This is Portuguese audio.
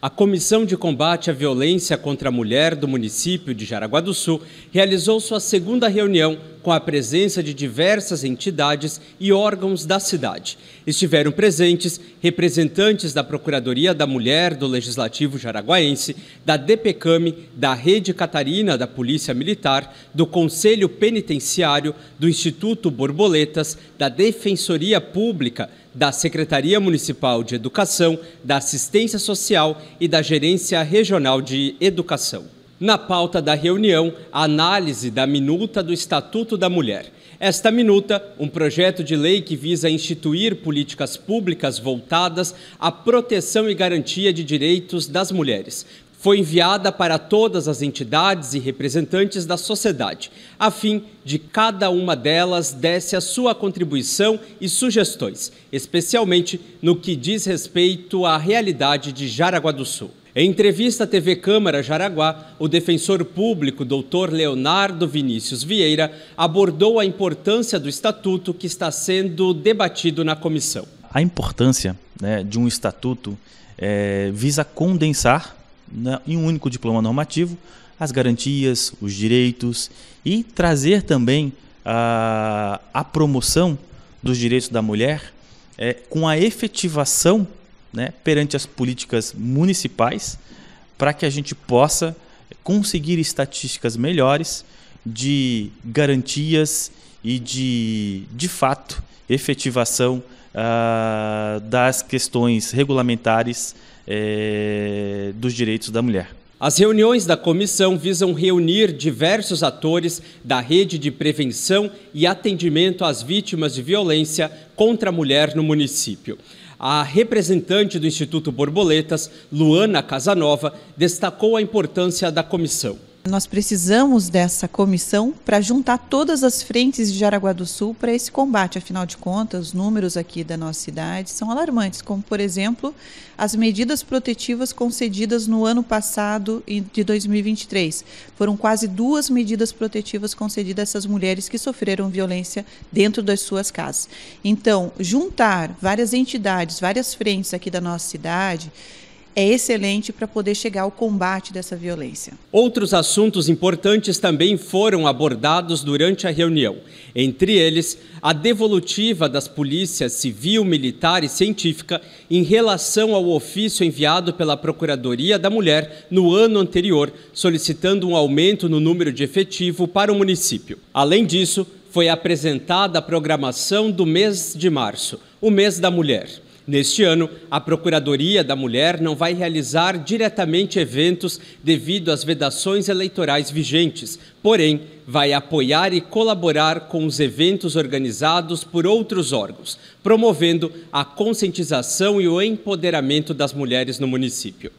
A Comissão de Combate à Violência contra a Mulher do município de Jaraguá do Sul realizou sua segunda reunião com a presença de diversas entidades e órgãos da cidade. Estiveram presentes representantes da Procuradoria da Mulher do Legislativo Jaraguaense, da DPCAMI, da Rede Catarina da Polícia Militar, do Conselho Penitenciário, do Instituto Borboletas, da Defensoria Pública, da Secretaria Municipal de Educação, da Assistência Social e da Gerência Regional de Educação. Na pauta da reunião, a análise da minuta do Estatuto da Mulher. Esta minuta, um projeto de lei que visa instituir políticas públicas voltadas à proteção e garantia de direitos das mulheres. Foi enviada para todas as entidades e representantes da sociedade, a fim de cada uma delas desse a sua contribuição e sugestões, especialmente no que diz respeito à realidade de Jaraguá do Sul. Em entrevista à TV Câmara Jaraguá, o defensor público Dr. Leonardo Vinícius Vieira abordou a importância do estatuto que está sendo debatido na comissão. A importância né, de um estatuto é, visa condensar né, em um único diploma normativo as garantias, os direitos e trazer também a, a promoção dos direitos da mulher é, com a efetivação né, perante as políticas municipais para que a gente possa conseguir estatísticas melhores de garantias e de, de fato, efetivação uh, das questões regulamentares eh, dos direitos da mulher. As reuniões da comissão visam reunir diversos atores da rede de prevenção e atendimento às vítimas de violência contra a mulher no município. A representante do Instituto Borboletas, Luana Casanova, destacou a importância da comissão nós precisamos dessa comissão para juntar todas as frentes de Jaraguá do Sul para esse combate. Afinal de contas, os números aqui da nossa cidade são alarmantes, como, por exemplo, as medidas protetivas concedidas no ano passado, de 2023. Foram quase duas medidas protetivas concedidas a essas mulheres que sofreram violência dentro das suas casas. Então, juntar várias entidades, várias frentes aqui da nossa cidade, é excelente para poder chegar ao combate dessa violência. Outros assuntos importantes também foram abordados durante a reunião, entre eles a devolutiva das polícias civil, militar e científica em relação ao ofício enviado pela Procuradoria da Mulher no ano anterior, solicitando um aumento no número de efetivo para o município. Além disso, foi apresentada a programação do mês de março, o mês da mulher. Neste ano, a Procuradoria da Mulher não vai realizar diretamente eventos devido às vedações eleitorais vigentes, porém, vai apoiar e colaborar com os eventos organizados por outros órgãos, promovendo a conscientização e o empoderamento das mulheres no município.